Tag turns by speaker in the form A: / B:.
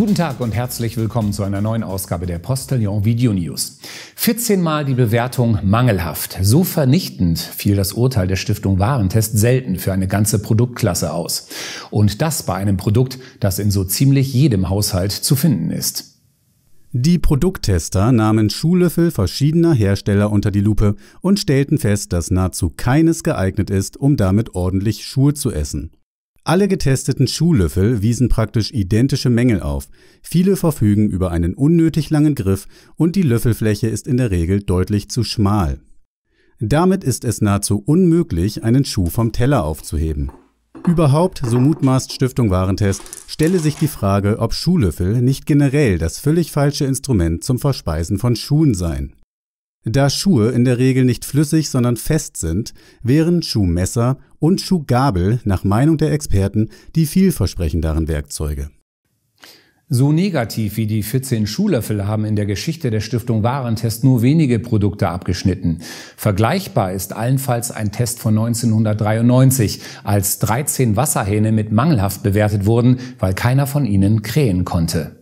A: Guten Tag und herzlich willkommen zu einer neuen Ausgabe der Postillon Video News. 14 Mal die Bewertung mangelhaft. So vernichtend fiel das Urteil der Stiftung Warentest selten für eine ganze Produktklasse aus. Und das bei einem Produkt, das in so ziemlich jedem Haushalt zu finden ist.
B: Die Produkttester nahmen Schuhlöffel verschiedener Hersteller unter die Lupe und stellten fest, dass nahezu keines geeignet ist, um damit ordentlich Schuhe zu essen. Alle getesteten Schuhlöffel wiesen praktisch identische Mängel auf. Viele verfügen über einen unnötig langen Griff und die Löffelfläche ist in der Regel deutlich zu schmal. Damit ist es nahezu unmöglich, einen Schuh vom Teller aufzuheben. Überhaupt, so mutmaßt Stiftung Warentest, stelle sich die Frage, ob Schuhlöffel nicht generell das völlig falsche Instrument zum Verspeisen von Schuhen seien. Da Schuhe in der Regel nicht flüssig, sondern fest sind, wären Schuhmesser und Schuhgabel nach Meinung der Experten die vielversprechenderen Werkzeuge. So
A: negativ wie die 14 Schuhlöffel haben in der Geschichte der Stiftung Warentest nur wenige Produkte abgeschnitten. Vergleichbar ist allenfalls ein Test von 1993, als 13 Wasserhähne mit mangelhaft bewertet wurden, weil keiner von ihnen krähen konnte.